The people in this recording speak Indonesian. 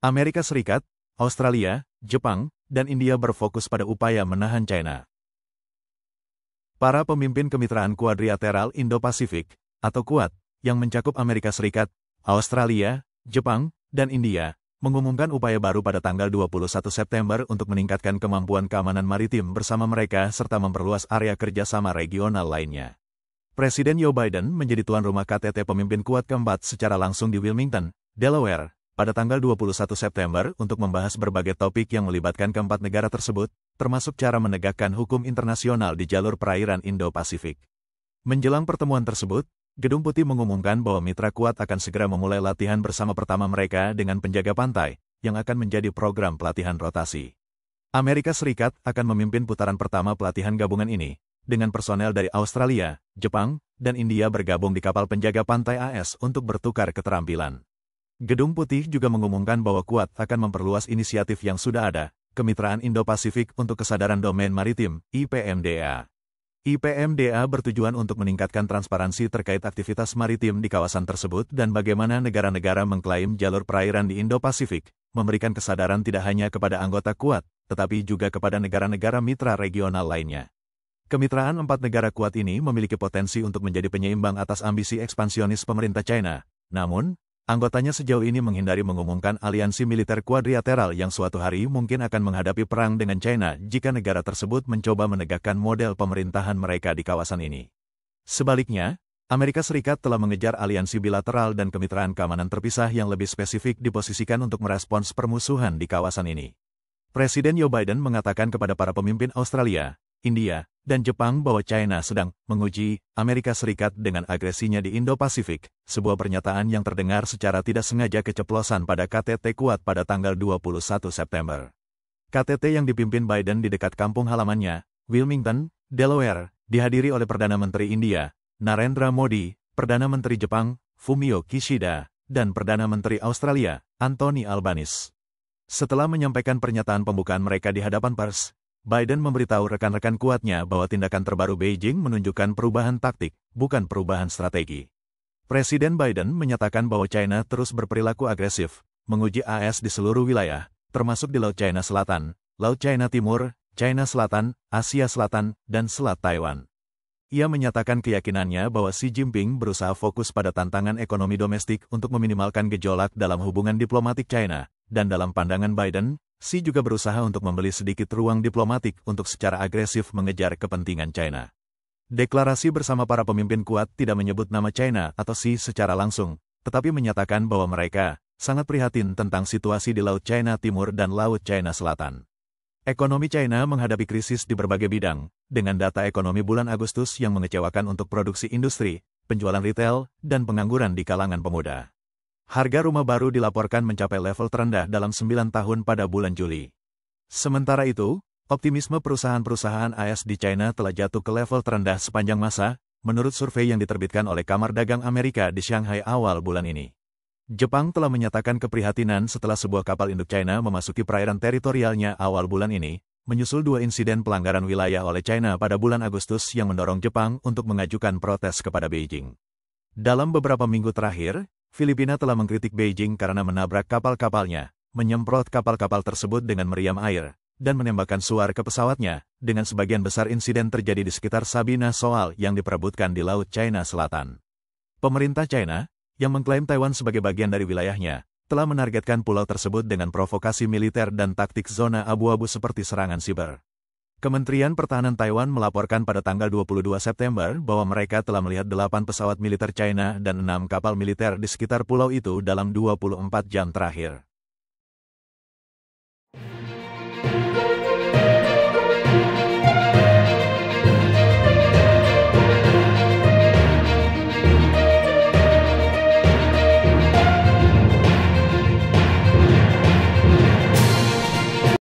Amerika Serikat, Australia, Jepang, dan India berfokus pada upaya menahan China. Para pemimpin kemitraan kuadrilateral Indo-Pasifik, atau KUAT, yang mencakup Amerika Serikat, Australia, Jepang, dan India, mengumumkan upaya baru pada tanggal 21 September untuk meningkatkan kemampuan keamanan maritim bersama mereka serta memperluas area kerjasama regional lainnya. Presiden Joe Biden menjadi tuan rumah KTT pemimpin kuat keempat secara langsung di Wilmington, Delaware, pada tanggal 21 September untuk membahas berbagai topik yang melibatkan keempat negara tersebut, termasuk cara menegakkan hukum internasional di jalur perairan Indo-Pasifik. Menjelang pertemuan tersebut, Gedung Putih mengumumkan bahwa mitra kuat akan segera memulai latihan bersama pertama mereka dengan penjaga pantai, yang akan menjadi program pelatihan rotasi. Amerika Serikat akan memimpin putaran pertama pelatihan gabungan ini, dengan personel dari Australia, Jepang, dan India bergabung di kapal penjaga pantai AS untuk bertukar keterampilan. Gedung Putih juga mengumumkan bahwa Kuat akan memperluas inisiatif yang sudah ada, Kemitraan Indo-Pasifik untuk Kesadaran Domain Maritim, IPMDA. IPMDA bertujuan untuk meningkatkan transparansi terkait aktivitas maritim di kawasan tersebut dan bagaimana negara-negara mengklaim jalur perairan di Indo-Pasifik, memberikan kesadaran tidak hanya kepada anggota kuat, tetapi juga kepada negara-negara mitra regional lainnya. Kemitraan empat negara kuat ini memiliki potensi untuk menjadi penyeimbang atas ambisi ekspansionis pemerintah China. Namun, Anggotanya sejauh ini menghindari mengumumkan aliansi militer kuadrilateral yang suatu hari mungkin akan menghadapi perang dengan China jika negara tersebut mencoba menegakkan model pemerintahan mereka di kawasan ini. Sebaliknya, Amerika Serikat telah mengejar aliansi bilateral dan kemitraan keamanan terpisah yang lebih spesifik diposisikan untuk merespons permusuhan di kawasan ini. Presiden Joe Biden mengatakan kepada para pemimpin Australia, India, dan Jepang bahwa China sedang menguji Amerika Serikat dengan agresinya di Indo-Pasifik, sebuah pernyataan yang terdengar secara tidak sengaja keceplosan pada KTT kuat pada tanggal 21 September. KTT yang dipimpin Biden di dekat kampung halamannya, Wilmington, Delaware, dihadiri oleh Perdana Menteri India, Narendra Modi, Perdana Menteri Jepang, Fumio Kishida, dan Perdana Menteri Australia, Anthony Albanese. Setelah menyampaikan pernyataan pembukaan mereka di hadapan pers, Biden memberitahu rekan-rekan kuatnya bahwa tindakan terbaru Beijing menunjukkan perubahan taktik, bukan perubahan strategi. Presiden Biden menyatakan bahwa China terus berperilaku agresif, menguji AS di seluruh wilayah, termasuk di Laut China Selatan, Laut China Timur, China Selatan, Asia Selatan, dan Selat Taiwan. Ia menyatakan keyakinannya bahwa Xi Jinping berusaha fokus pada tantangan ekonomi domestik untuk meminimalkan gejolak dalam hubungan diplomatik China, dan dalam pandangan Biden, Xi juga berusaha untuk membeli sedikit ruang diplomatik untuk secara agresif mengejar kepentingan China. Deklarasi bersama para pemimpin kuat tidak menyebut nama China atau Xi secara langsung, tetapi menyatakan bahwa mereka sangat prihatin tentang situasi di Laut China Timur dan Laut China Selatan. Ekonomi China menghadapi krisis di berbagai bidang, dengan data ekonomi bulan Agustus yang mengecewakan untuk produksi industri, penjualan retail, dan pengangguran di kalangan pemuda. Harga rumah baru dilaporkan mencapai level terendah dalam 9 tahun pada bulan Juli. Sementara itu, optimisme perusahaan-perusahaan AS di China telah jatuh ke level terendah sepanjang masa, menurut survei yang diterbitkan oleh Kamar Dagang Amerika di Shanghai awal bulan ini. Jepang telah menyatakan keprihatinan setelah sebuah kapal induk China memasuki perairan teritorialnya awal bulan ini, menyusul dua insiden pelanggaran wilayah oleh China pada bulan Agustus yang mendorong Jepang untuk mengajukan protes kepada Beijing. Dalam beberapa minggu terakhir, Filipina telah mengkritik Beijing karena menabrak kapal-kapalnya, menyemprot kapal-kapal tersebut dengan meriam air, dan menembakkan suar ke pesawatnya, dengan sebagian besar insiden terjadi di sekitar Sabina Soal yang diperebutkan di Laut China Selatan. Pemerintah China, yang mengklaim Taiwan sebagai bagian dari wilayahnya, telah menargetkan pulau tersebut dengan provokasi militer dan taktik zona abu-abu seperti serangan siber. Kementerian Pertahanan Taiwan melaporkan pada tanggal 22 September bahwa mereka telah melihat delapan pesawat militer China dan enam kapal militer di sekitar pulau itu dalam 24 jam terakhir.